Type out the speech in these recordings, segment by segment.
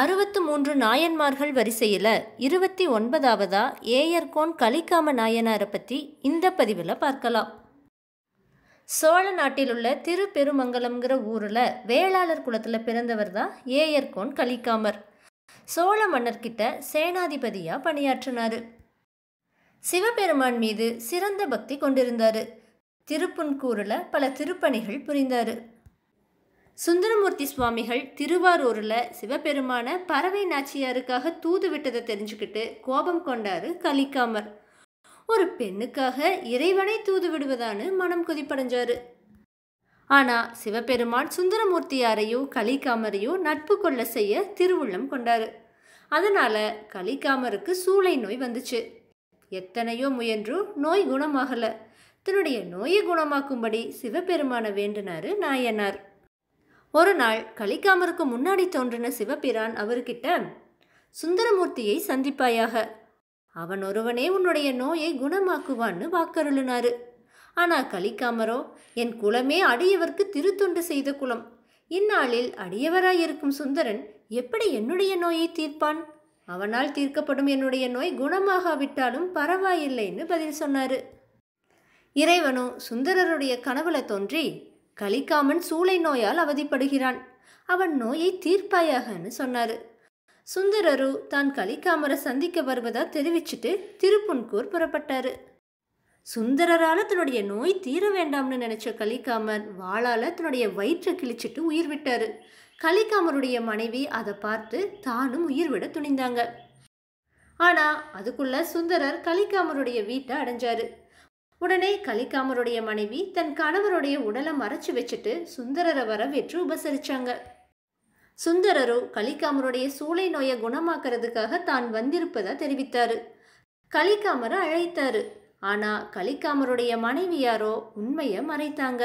அறுபத்து மூன்று நாயன்மார்கள் வரிசையில் இருபத்தி ஒன்பதாவதா ஏயர்கோன் கலிக்காம நாயனாரை பற்றி இந்த பதிவில் பார்க்கலாம் சோழ நாட்டில் உள்ள திருப்பெருமங்கலம்ங்கிற ஊரில் வேளாளர் குலத்தில் பிறந்தவர் தான் ஏயர்கோன் கலிக்காமர் சோழ மன்னர்கிட்ட சேனாதிபதியாக பணியாற்றினார் சிவபெருமான் மீது சிறந்த பக்தி கொண்டிருந்தார் திருப்புன்கூரில் பல திருப்பணிகள் புரிந்தார் சுந்தரமூர்த்தி சுவாமிகள் திருவாரூரில் சிவபெருமான பறவை நாச்சியாருக்காக தூது விட்டதை தெரிஞ்சுக்கிட்டு கோபம் கொண்டாரு கலிக்காமர் ஒரு பெண்ணுக்காக இறைவனை தூது விடுவதான்னு மனம் கொதிப்படைஞ்சாரு ஆனால் சிவபெருமான் சுந்தரமூர்த்தியாரையோ கலிகாமரையோ நட்பு கொள்ள செய்ய திருவுள்ளம் கொண்டாரு அதனால கலிக்காமருக்கு சூளை நோய் வந்துச்சு எத்தனையோ முயன்றும் நோய் குணமாகலை தன்னுடைய நோயை குணமாக்கும்படி சிவபெருமான வேண்டினாரு நாயனார் ஒரு நாள் கலிக்காமருக்கு முன்னாடி தோன்றின சிவபிரான் அவர்கிட்ட சுந்தரமூர்த்தியை சந்திப்பாயாக அவன் ஒருவனே உன்னுடைய நோயை குணமாக்குவான்னு வாக்கருளினாரு ஆனால் கலிக்காமரோ என் குலமே அடியவர்க்கு திருத்தொண்டு செய்த குலம் இந்நாளில் அடியவராயிருக்கும் சுந்தரன் எப்படி என்னுடைய நோயை தீர்ப்பான் அவனால் தீர்க்கப்படும் என்னுடைய நோய் குணமாகாவிட்டாலும் பரவாயில்லைன்னு பதில் சொன்னாரு இறைவனும் சுந்தரருடைய கனவுல தோன்றி கலிக்காமன் சூளை நோயால் அவதிப்படுகிறான் அவன் நோயை தீர்ப்பாயாகன்னு சொன்னாரு சுந்தரரு தான் கலிக்காமரை சந்திக்க வருவதா தெரிவிச்சுட்டு திருப்புன்கூர் புறப்பட்டாரு சுந்தரரால் தன்னுடைய நோய் தீர வேண்டாம்னு நினைச்ச கலிக்காமர் வாளால் தன்னுடைய வயிற்றை கிழிச்சிட்டு உயிர் விட்டாரு கலிக்காமருடைய மனைவி அதை பார்த்து தானும் உயிர் விட துணிந்தாங்க ஆனால் அதுக்குள்ள சுந்தரர் கலிக்காமருடைய வீட்டை அடைஞ்சாரு உடனே கலிகாமருடைய மனைவி தன் கணவருடைய உடலை மறைச்சு வச்சுட்டு சுந்தரரை வரவேற்று உபசரிச்சாங்க சுந்தரரோ கலிகாமருடைய சூளை நோயை குணமாக்குறதுக்காக தான் வந்திருப்பதா தெரிவித்தாரு கலிகாமரை அழைத்தாரு ஆனா கலிக்காமருடைய மனைவியாரோ உண்மையை மறைத்தாங்க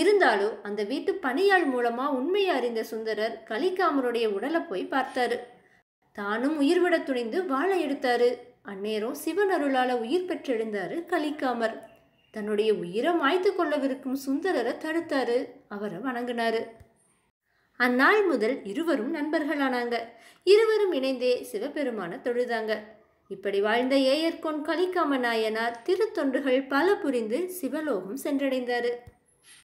இருந்தாலும் அந்த வீட்டு பணியாள் மூலமா உண்மையை அறிந்த சுந்தரர் கலிக்காமருடைய உடலை போய் பார்த்தாரு தானும் உயிர்விட துணிந்து வாழ எடுத்தாரு அந்நேரம் சிவன் அருளால் உயிர் பெற்றெழுந்தாரு கலிக்காமர் தன்னுடைய உயிரை மாய்த்து கொள்ளவிருக்கும் சுந்தரரை தடுத்தாரு அவரை வணங்கினாரு அந்நாள் முதல் இருவரும் நண்பர்களானாங்க இருவரும் இணைந்தே சிவபெருமான தொழுதாங்க இப்படி வாழ்ந்த ஏயர்கொன் கலிக்காம நாயனார் திருத்தொன்றுகள் பல புரிந்து சிவலோகம் சென்றடைந்தாரு